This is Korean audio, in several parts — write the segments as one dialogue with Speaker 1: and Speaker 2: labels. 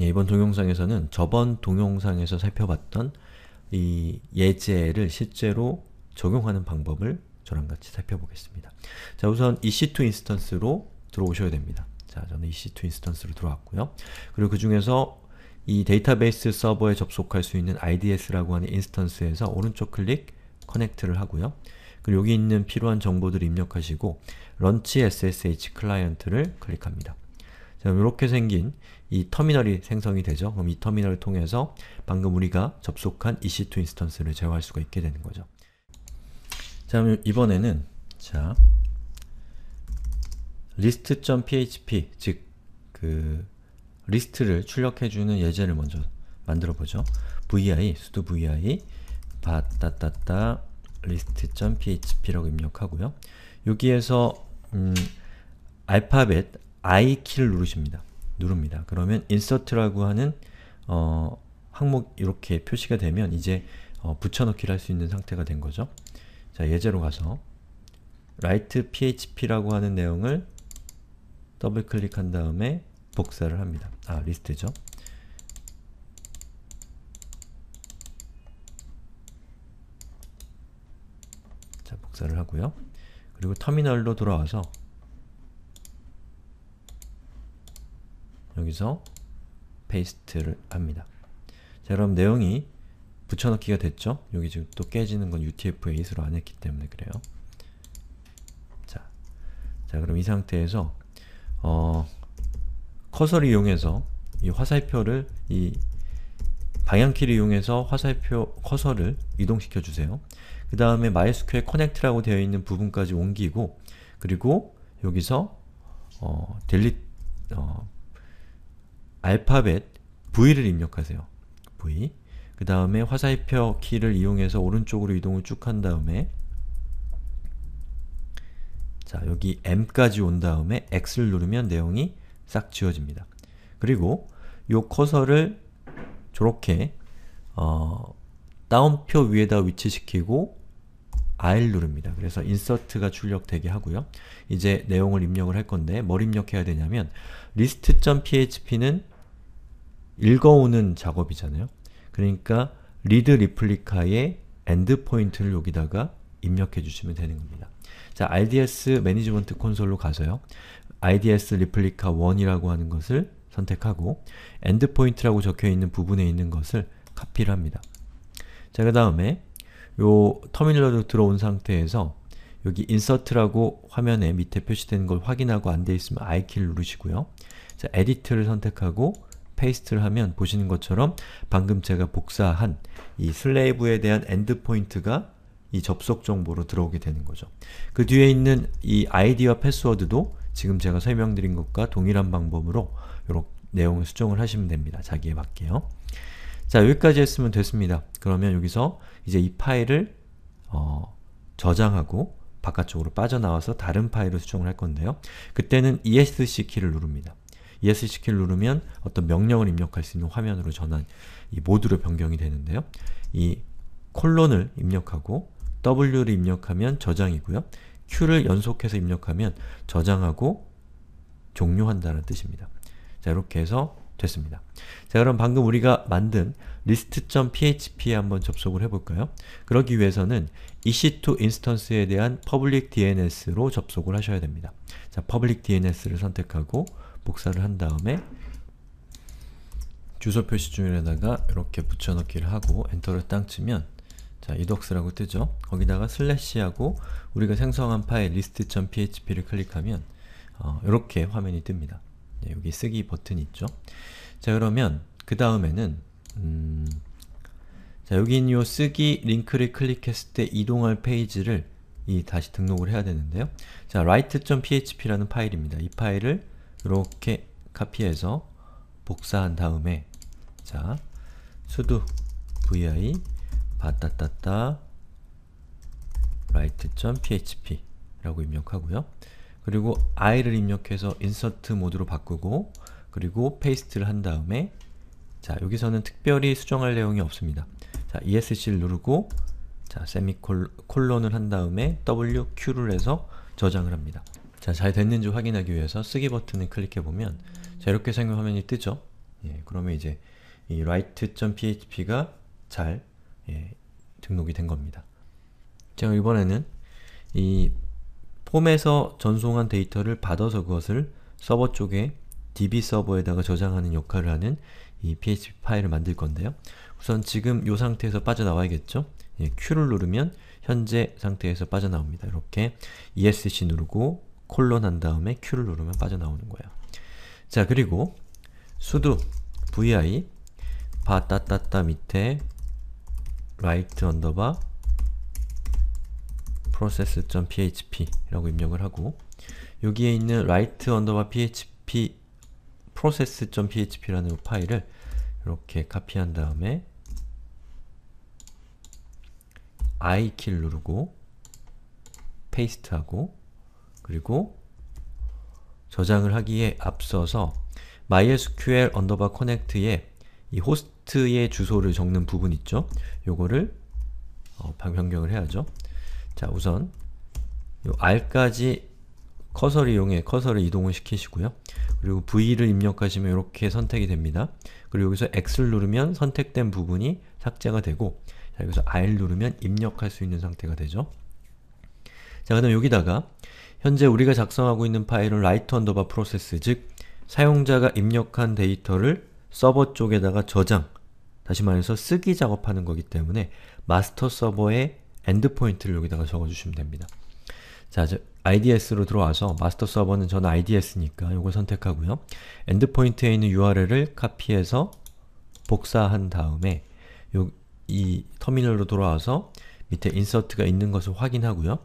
Speaker 1: 예, 이번 동영상에서는 저번 동영상에서 살펴봤던 이 예제를 실제로 적용하는 방법을 저랑 같이 살펴보겠습니다. 자 우선 EC2 인스턴스로 들어오셔야 됩니다. 자 저는 EC2 인스턴스로 들어왔고요. 그리고 그 중에서 이 데이터베이스 서버에 접속할 수 있는 IDS라고 하는 인스턴스에서 오른쪽 클릭 커넥트를 하고요. 그리고 여기 있는 필요한 정보들을 입력하시고 런치 SSH 클라이언트를 클릭합니다. 이렇게 생긴 이 터미널이 생성이 되죠. 그럼 이 터미널을 통해서 방금 우리가 접속한 EC2 인스턴스를 제어할 수가 있게 되는 거죠. 자, 그럼 이번에는 자 list.php 즉 그 리스트를 출력해주는 예제를 먼저 만들어 보죠. vi sudo vi 바따따따 list.php라고 입력하고요. 여기에서 음, 알파벳 I 키를 누르십니다. 누릅니다. 그러면 insert라고 하는 어, 항목 이렇게 표시가 되면 이제 어, 붙여넣기를 할 수 있는 상태가 된 거죠. 자, 예제로 가서 write php라고 하는 내용을 더블클릭한 다음에 복사를 합니다. 아, 리스트죠. 자, 복사를 하고요. 그리고 터미널로 돌아와서 여기서 페이스트를 합니다. 자 그럼 내용이 붙여넣기가 됐죠? 여기 지금 또 깨지는 건 UTF-8로 안 했기 때문에 그래요. 자, 자 그럼 이 상태에서 어, 커서를 이용해서 이 화살표를 이 방향키를 이용해서 화살표 커서를 이동시켜 주세요. 그 다음에 MySQL Connect라고 되어 있는 부분까지 옮기고 그리고 여기서 어, delete, 어, 알파벳 V를 입력하세요. V 그 다음에 화살표 키를 이용해서 오른쪽으로 이동을 쭉 한 다음에 자 여기 M까지 온 다음에 X를 누르면 내용이 싹 지워집니다. 그리고 요 커서를 저렇게 어, 다운표 위에다 위치시키고 R 누릅니다. 그래서 인서트가 출력되게 하고요. 이제 내용을 입력을 할 건데 뭘 입력해야 되냐면 list.php는 읽어오는 작업이잖아요. 그러니까 리드 리플리카의 엔드 포인트를 여기다가 입력해 주시면 되는 겁니다. 자, IDS 매니지먼트 콘솔로 가서요. IDS 리플리카 1이라고 하는 것을 선택하고 엔드 포인트라고 적혀 있는 부분에 있는 것을 카피를 합니다. 자, 그 다음에 요 터미널로 들어온 상태에서 여기 인서트라고 화면에 밑에 표시되는 걸 확인하고 안 돼 있으면 I키를 누르시고요. 자, 에디트를 선택하고 페이스트를 하면 보시는 것처럼 방금 제가 복사한 이 슬레이브에 대한 엔드 포인트가 이 접속 정보로 들어오게 되는 거죠. 그 뒤에 있는 이 아이디와 패스워드도 지금 제가 설명드린 것과 동일한 방법으로 이렇게 내용을 수정을 하시면 됩니다. 자기에 맞게요. 자, 여기까지 했으면 됐습니다. 그러면 여기서 이제 이 파일을 어, 저장하고 바깥쪽으로 빠져나와서 다른 파일을 수정을 할 건데요. 그때는 ESC 키를 누릅니다. ES 키를 누르면 어떤 명령을 입력할 수 있는 화면으로 전환 이 모드로 변경이 되는데요. 이 콜론을 입력하고 W를 입력하면 저장이고요. Q를 연속해서 입력하면 저장하고 종료한다는 뜻입니다. 자, 이렇게 해서 됐습니다. 자, 그럼 방금 우리가 만든 list.php에 한번 접속을 해볼까요? 그러기 위해서는 EC2 인스턴스에 대한 public DNS로 접속을 하셔야 됩니다. 자, public DNS를 선택하고 복사를 한 다음에 주소 표시 중에다가 이렇게 붙여넣기를 하고 엔터를 땅 치면 자, 이덕스라고 뜨죠? 거기다가 슬래시하고 우리가 생성한 파일 리스트.php를 클릭하면 어, 이렇게 화면이 뜹니다. 네, 여기 쓰기 버튼이 있죠? 자, 그러면 그 다음에는 음, 자, 여기 있는 요 쓰기 링크를 클릭했을 때 이동할 페이지를 이 다시 등록을 해야 되는데요. 자, write.php라는 파일입니다. 이 파일을 이렇게 카피해서 복사한 다음에 자 sudo vi 바따따따 write.php 라고 입력하고요. 그리고 i를 입력해서 insert 모드로 바꾸고 그리고 paste를 한 다음에 자 여기서는 특별히 수정할 내용이 없습니다. 자 ESC를 누르고 자 세미콜론을 한 다음에 WQ를 해서 저장을 합니다. 자, 잘 됐는지 확인하기 위해서 쓰기 버튼을 클릭해보면 자, 이렇게 생긴 화면이 뜨죠? 예, 그러면 이제 이 write.php가 잘 예, 등록이 된 겁니다. 자, 이번에는 이 폼에서 전송한 데이터를 받아서 그것을 서버 쪽에 DB 서버에다가 저장하는 역할을 하는 이 PHP 파일을 만들 건데요. 우선 지금 이 상태에서 빠져나와야겠죠? 예, Q를 누르면 현재 상태에서 빠져나옵니다. 이렇게 ESC 누르고 콜론 한 다음에 Q를 누르면 빠져나오는 거예요. 자 그리고 sudo vi 바따따따 밑에 right underbar process.php라고 입력을 하고 여기에 있는 right underbar php process.php라는 파일을 이렇게 카피한 다음에 i 키를 누르고 페이스트하고 그리고 저장을 하기에 앞서서 mysql underbar connect에 이 호스트의 주소를 적는 부분 있죠? 요거를 어, 변경을 해야죠. 자, 우선 요 r까지 커서를 이용해 커서를 이동을 시키시고요. 그리고 v를 입력하시면 이렇게 선택이 됩니다. 그리고 여기서 x를 누르면 선택된 부분이 삭제가 되고 자, 여기서 r 누르면 입력할 수 있는 상태가 되죠. 자, 그 다음 여기다가 현재 우리가 작성하고 있는 파일은 라이트 언더바 프로세스 즉 사용자가 입력한 데이터를 서버 쪽에다가 저장, 다시 말해서 쓰기 작업하는 거기 때문에 마스터 서버의 엔드포인트를 여기다가 적어주시면 됩니다. 자, IDS로 들어와서 마스터 서버는 저는 IDS니까 이걸 선택하고요. 엔드포인트에 있는 URL을 카피해서 복사한 다음에 요, 이 터미널로 돌아와서 밑에 인서트가 있는 것을 확인하고요.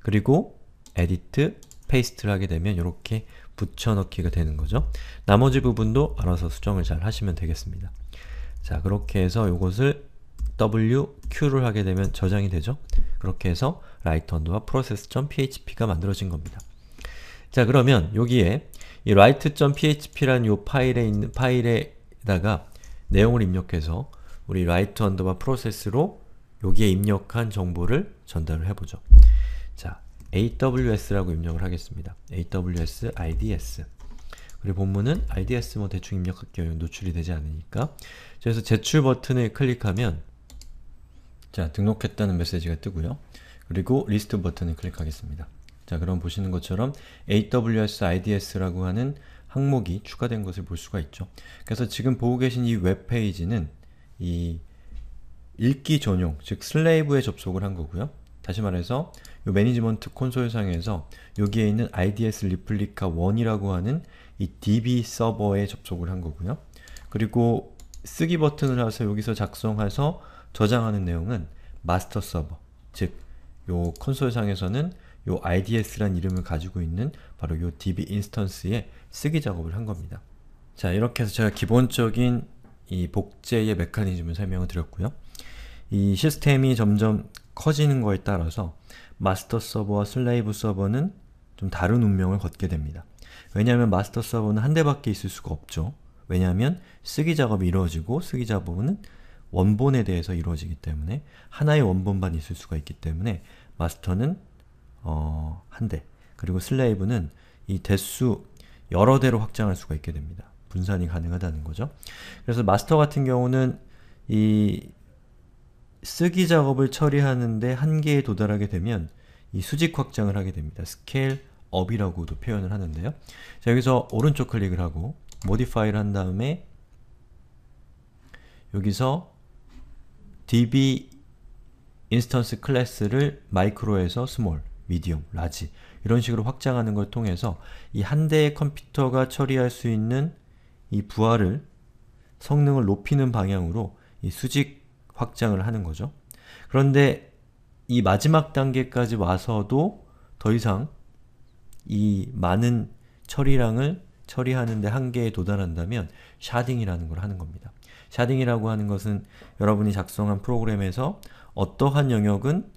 Speaker 1: 그리고 edit, paste를 하게 되면 이렇게 붙여넣기가 되는 거죠. 나머지 부분도 알아서 수정을 잘 하시면 되겠습니다. 자, 그렇게 해서 이것을 w, q를 하게 되면 저장이 되죠. 그렇게 해서 writeUndo와 process.php가 만들어진 겁니다. 자, 그러면 여기에 이 write.php라는 이 파일에 있는 파일에다가 내용을 입력해서 우리 write u n d e r b process로 여기에 입력한 정보를 전달을 해보죠. 자, aws라고 입력을 하겠습니다. aws ids 그리고 본문은 ids 뭐 대충 입력할게요. 노출이 되지 않으니까 그래서 제출 버튼을 클릭하면 자 등록했다는 메시지가 뜨고요. 그리고 리스트 버튼을 클릭하겠습니다. 자 그럼 보시는 것처럼 aws ids라고 하는 항목이 추가된 것을 볼 수가 있죠. 그래서 지금 보고 계신 이 웹페이지는 이 읽기 전용, 즉 슬레이브에 접속을 한 거고요. 다시 말해서 이 매니지먼트 콘솔상에서 여기에 있는 IDS 리플리카 1이라고 하는 이 DB 서버에 접속을 한 거고요. 그리고 쓰기 버튼을 해서 여기서 작성해서 저장하는 내용은 마스터 서버, 즉, 요 콘솔상에서는 요 IDS란 이름을 가지고 있는 바로 요 DB 인스턴스에 쓰기 작업을 한 겁니다. 자, 이렇게 해서 제가 기본적인 이 복제의 메커니즘을 설명을 드렸고요. 이 시스템이 점점 커지는 거에 따라서 마스터 서버와 슬레이브 서버는 좀 다른 운명을 걷게 됩니다. 왜냐하면 마스터 서버는 한 대밖에 있을 수가 없죠. 왜냐하면 쓰기 작업이 이루어지고 쓰기 작업은 원본에 대해서 이루어지기 때문에 하나의 원본만 있을 수가 있기 때문에 마스터는 어, 한 대, 그리고 슬레이브는 이 대수 여러 대로 확장할 수가 있게 됩니다. 분산이 가능하다는 거죠. 그래서 마스터 같은 경우는 이 쓰기 작업을 처리하는데 한계에 도달하게 되면 이 수직 확장을 하게 됩니다. 스케일 업이라고도 표현을 하는데요. 자, 여기서 오른쪽 클릭을 하고 모디파이를 한 다음에 여기서 db 인스턴스 클래스를 마이크로에서 스몰, 미디움, 라지 이런 식으로 확장하는 걸 통해서 이 한 대의 컴퓨터가 처리할 수 있는 이 부하를 성능을 높이는 방향으로 이 수직 확장을 하는 거죠. 그런데 이 마지막 단계까지 와서도 더 이상 이 많은 처리량을 처리하는데 한계에 도달한다면 샤딩이라는 걸 하는 겁니다. 샤딩이라고 하는 것은 여러분이 작성한 프로그램에서 어떠한 영역은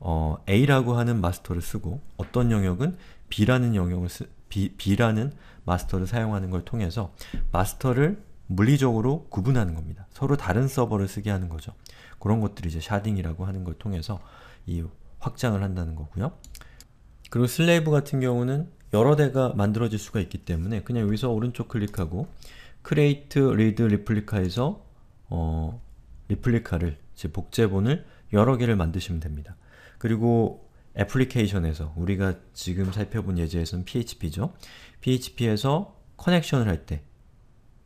Speaker 1: 어, A라고 하는 마스터를 쓰고 어떤 영역은 B라는 영역을 쓰, B, B라는 마스터를 사용하는 걸 통해서 마스터를 물리적으로 구분하는 겁니다. 서로 다른 서버를 쓰게 하는 거죠. 그런 것들이 이제 샤딩이라고 하는 걸 통해서 이 확장을 한다는 거고요. 그리고 슬레이브 같은 경우는 여러 대가 만들어질 수가 있기 때문에 그냥 여기서 오른쪽 클릭하고 크레이트 리드 리플리카에서 어, 리플리카를 즉 복제본을 여러 개를 만드시면 됩니다. 그리고 애플리케이션에서 우리가 지금 살펴본 예제에서는 PHP죠. PHP에서 커넥션을 할때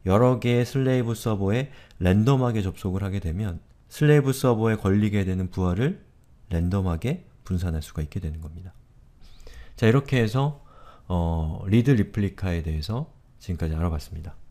Speaker 1: 여러 개의 슬레이브 서버에 랜덤하게 접속을 하게 되면 슬레이브 서버에 걸리게 되는 부하를 랜덤하게 분산할 수가 있게 되는 겁니다. 자 이렇게 해서 어, 리드 리플리카에 대해서 지금까지 알아봤습니다.